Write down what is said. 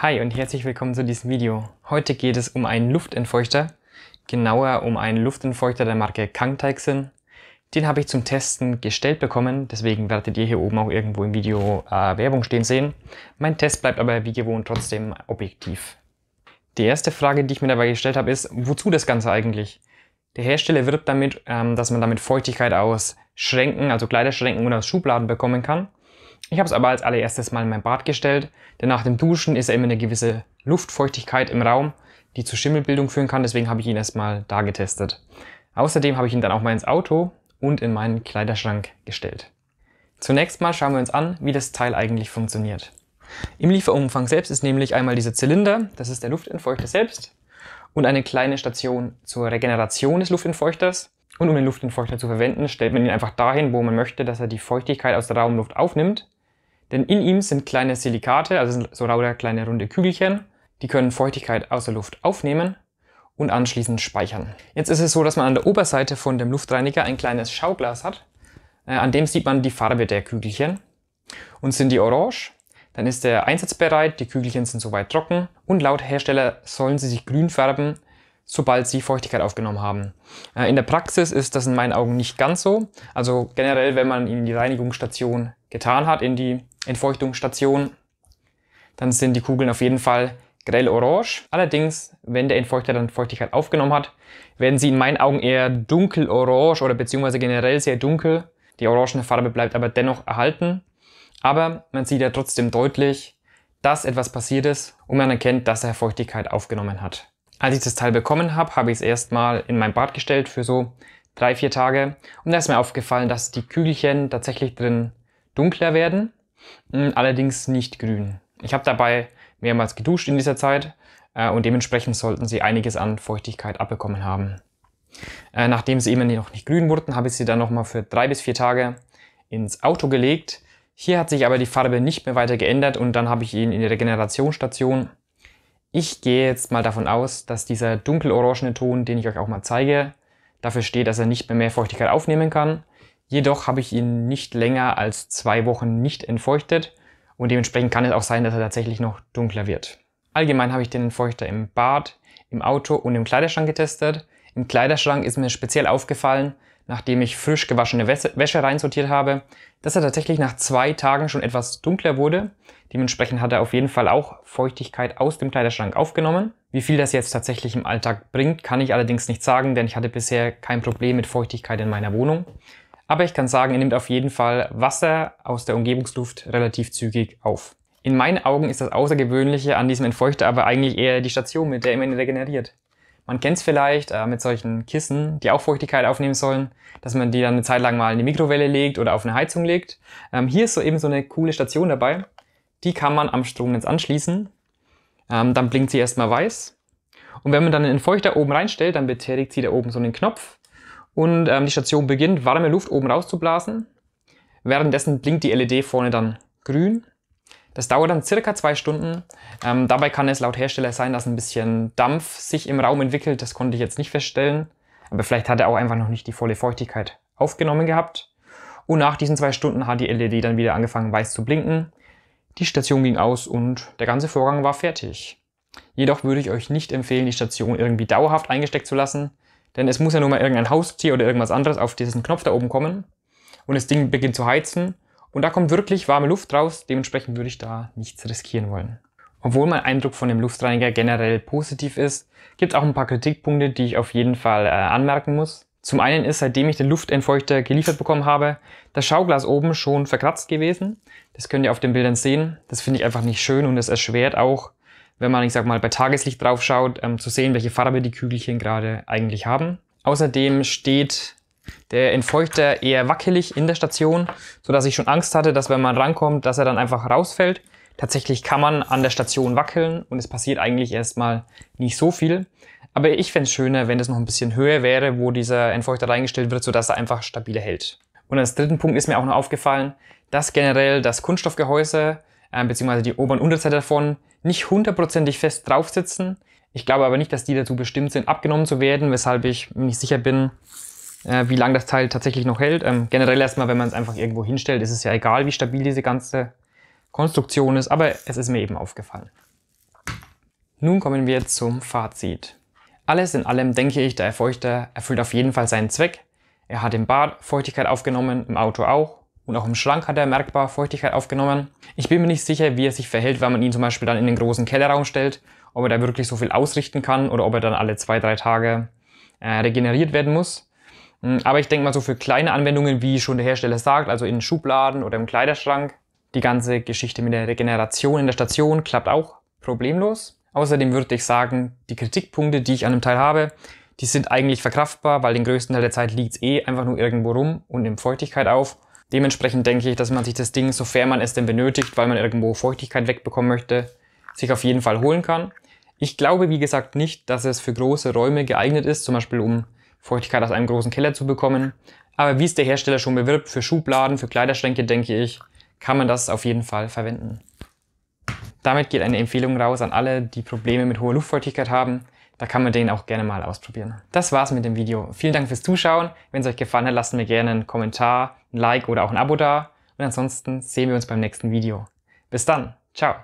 Hi und herzlich willkommen zu diesem Video. Heute geht es um einen Luftentfeuchter, genauer um einen Luftentfeuchter der Marke Kangteixin. Den habe ich zum Testen gestellt bekommen, deswegen werdet ihr hier oben auch irgendwo im Video äh, Werbung stehen sehen. Mein Test bleibt aber wie gewohnt trotzdem objektiv. Die erste Frage, die ich mir dabei gestellt habe, ist, wozu das Ganze eigentlich? Der Hersteller wirbt damit, ähm, dass man damit Feuchtigkeit aus Schränken, also Kleiderschränken oder aus Schubladen bekommen kann. Ich habe es aber als allererstes mal in mein Bad gestellt, denn nach dem Duschen ist ja immer eine gewisse Luftfeuchtigkeit im Raum, die zu Schimmelbildung führen kann, deswegen habe ich ihn erstmal da getestet. Außerdem habe ich ihn dann auch mal ins Auto und in meinen Kleiderschrank gestellt. Zunächst mal schauen wir uns an, wie das Teil eigentlich funktioniert. Im Lieferumfang selbst ist nämlich einmal dieser Zylinder, das ist der Luftentfeuchter selbst, und eine kleine Station zur Regeneration des Luftentfeuchters. Und um den Luftentfeuchter zu verwenden, stellt man ihn einfach dahin, wo man möchte, dass er die Feuchtigkeit aus der Raumluft aufnimmt. Denn in ihm sind kleine Silikate, also so lauter kleine runde Kügelchen, die können Feuchtigkeit aus der Luft aufnehmen und anschließend speichern. Jetzt ist es so, dass man an der Oberseite von dem Luftreiniger ein kleines Schauglas hat. Äh, an dem sieht man die Farbe der Kügelchen. Und sind die orange, dann ist der einsatzbereit, die Kügelchen sind soweit trocken und laut Hersteller sollen sie sich grün färben, sobald sie Feuchtigkeit aufgenommen haben. Äh, in der Praxis ist das in meinen Augen nicht ganz so. Also generell, wenn man ihn in die Reinigungsstation getan hat, in die Entfeuchtungsstation, dann sind die Kugeln auf jeden Fall grell orange. Allerdings, wenn der Entfeuchter dann Feuchtigkeit aufgenommen hat, werden sie in meinen Augen eher dunkel orange oder beziehungsweise generell sehr dunkel. Die orangene Farbe bleibt aber dennoch erhalten. Aber man sieht ja trotzdem deutlich, dass etwas passiert ist und man erkennt, dass er Feuchtigkeit aufgenommen hat. Als ich das Teil bekommen habe, habe ich es erstmal in mein Bad gestellt für so drei, vier Tage und da ist mir aufgefallen, dass die Kügelchen tatsächlich drin dunkler werden Mm, allerdings nicht grün. Ich habe dabei mehrmals geduscht in dieser Zeit äh, und dementsprechend sollten sie einiges an Feuchtigkeit abbekommen haben. Äh, nachdem sie immer noch nicht grün wurden, habe ich sie dann nochmal für drei bis vier Tage ins Auto gelegt. Hier hat sich aber die Farbe nicht mehr weiter geändert und dann habe ich ihn in die Regenerationsstation. Ich gehe jetzt mal davon aus, dass dieser dunkelorangene Ton, den ich euch auch mal zeige, dafür steht, dass er nicht mehr mehr Feuchtigkeit aufnehmen kann. Jedoch habe ich ihn nicht länger als zwei Wochen nicht entfeuchtet und dementsprechend kann es auch sein, dass er tatsächlich noch dunkler wird. Allgemein habe ich den Entfeuchter im Bad, im Auto und im Kleiderschrank getestet. Im Kleiderschrank ist mir speziell aufgefallen, nachdem ich frisch gewaschene Wäsche reinsortiert habe, dass er tatsächlich nach zwei Tagen schon etwas dunkler wurde. Dementsprechend hat er auf jeden Fall auch Feuchtigkeit aus dem Kleiderschrank aufgenommen. Wie viel das jetzt tatsächlich im Alltag bringt, kann ich allerdings nicht sagen, denn ich hatte bisher kein Problem mit Feuchtigkeit in meiner Wohnung. Aber ich kann sagen, er nimmt auf jeden Fall Wasser aus der Umgebungsluft relativ zügig auf. In meinen Augen ist das Außergewöhnliche an diesem Entfeuchter aber eigentlich eher die Station, mit der er regeneriert. Man kennt es vielleicht äh, mit solchen Kissen, die auch Feuchtigkeit aufnehmen sollen, dass man die dann eine Zeit lang mal in die Mikrowelle legt oder auf eine Heizung legt. Ähm, hier ist so eben so eine coole Station dabei. Die kann man am Stromnetz anschließen. Ähm, dann blinkt sie erstmal weiß. Und wenn man dann den Entfeuchter oben reinstellt, dann betätigt sie da oben so einen Knopf und ähm, die Station beginnt, warme Luft oben rauszublasen. Währenddessen blinkt die LED vorne dann grün. Das dauert dann circa zwei Stunden. Ähm, dabei kann es laut Hersteller sein, dass ein bisschen Dampf sich im Raum entwickelt. Das konnte ich jetzt nicht feststellen. Aber vielleicht hat er auch einfach noch nicht die volle Feuchtigkeit aufgenommen gehabt. Und nach diesen zwei Stunden hat die LED dann wieder angefangen weiß zu blinken. Die Station ging aus und der ganze Vorgang war fertig. Jedoch würde ich euch nicht empfehlen, die Station irgendwie dauerhaft eingesteckt zu lassen, denn es muss ja nun mal irgendein Haustier oder irgendwas anderes auf diesen Knopf da oben kommen. Und das Ding beginnt zu heizen. Und da kommt wirklich warme Luft raus. Dementsprechend würde ich da nichts riskieren wollen. Obwohl mein Eindruck von dem Luftreiniger generell positiv ist, gibt es auch ein paar Kritikpunkte, die ich auf jeden Fall äh, anmerken muss. Zum einen ist, seitdem ich den Luftentfeuchter geliefert bekommen habe, das Schauglas oben schon verkratzt gewesen. Das könnt ihr auf den Bildern sehen. Das finde ich einfach nicht schön und es erschwert auch wenn man, ich sag mal, bei Tageslicht drauf schaut, ähm, zu sehen, welche Farbe die Kügelchen gerade eigentlich haben. Außerdem steht der Entfeuchter eher wackelig in der Station, sodass ich schon Angst hatte, dass wenn man rankommt, dass er dann einfach rausfällt. Tatsächlich kann man an der Station wackeln und es passiert eigentlich erstmal nicht so viel. Aber ich fände es schöner, wenn das noch ein bisschen höher wäre, wo dieser Entfeuchter reingestellt wird, sodass er einfach stabiler hält. Und als dritten Punkt ist mir auch noch aufgefallen, dass generell das Kunststoffgehäuse äh, beziehungsweise die Ober- und Unterseite davon, nicht hundertprozentig fest drauf sitzen. Ich glaube aber nicht, dass die dazu bestimmt sind, abgenommen zu werden, weshalb ich nicht sicher bin, äh, wie lange das Teil tatsächlich noch hält. Ähm, generell erstmal, wenn man es einfach irgendwo hinstellt, ist es ja egal, wie stabil diese ganze Konstruktion ist, aber es ist mir eben aufgefallen. Nun kommen wir zum Fazit. Alles in allem denke ich, der Erfeuchter erfüllt auf jeden Fall seinen Zweck. Er hat im Bad Feuchtigkeit aufgenommen, im Auto auch und auch im Schrank hat er merkbar Feuchtigkeit aufgenommen. Ich bin mir nicht sicher, wie er sich verhält, wenn man ihn zum Beispiel dann in den großen Kellerraum stellt, ob er da wirklich so viel ausrichten kann oder ob er dann alle zwei, drei Tage äh, regeneriert werden muss. Hm, aber ich denke mal so für kleine Anwendungen, wie schon der Hersteller sagt, also in Schubladen oder im Kleiderschrank, die ganze Geschichte mit der Regeneration in der Station klappt auch problemlos. Außerdem würde ich sagen, die Kritikpunkte, die ich an dem Teil habe, die sind eigentlich verkraftbar, weil den größten Teil der Zeit liegt es eh einfach nur irgendwo rum und nimmt Feuchtigkeit auf Dementsprechend denke ich, dass man sich das Ding, sofern man es denn benötigt, weil man irgendwo Feuchtigkeit wegbekommen möchte, sich auf jeden Fall holen kann. Ich glaube, wie gesagt, nicht, dass es für große Räume geeignet ist, zum Beispiel um Feuchtigkeit aus einem großen Keller zu bekommen. Aber wie es der Hersteller schon bewirbt, für Schubladen, für Kleiderschränke, denke ich, kann man das auf jeden Fall verwenden. Damit geht eine Empfehlung raus an alle, die Probleme mit hoher Luftfeuchtigkeit haben. Da kann man den auch gerne mal ausprobieren. Das war's mit dem Video. Vielen Dank fürs Zuschauen. Wenn es euch gefallen hat, lasst mir gerne einen Kommentar, ein Like oder auch ein Abo da. Und ansonsten sehen wir uns beim nächsten Video. Bis dann. Ciao.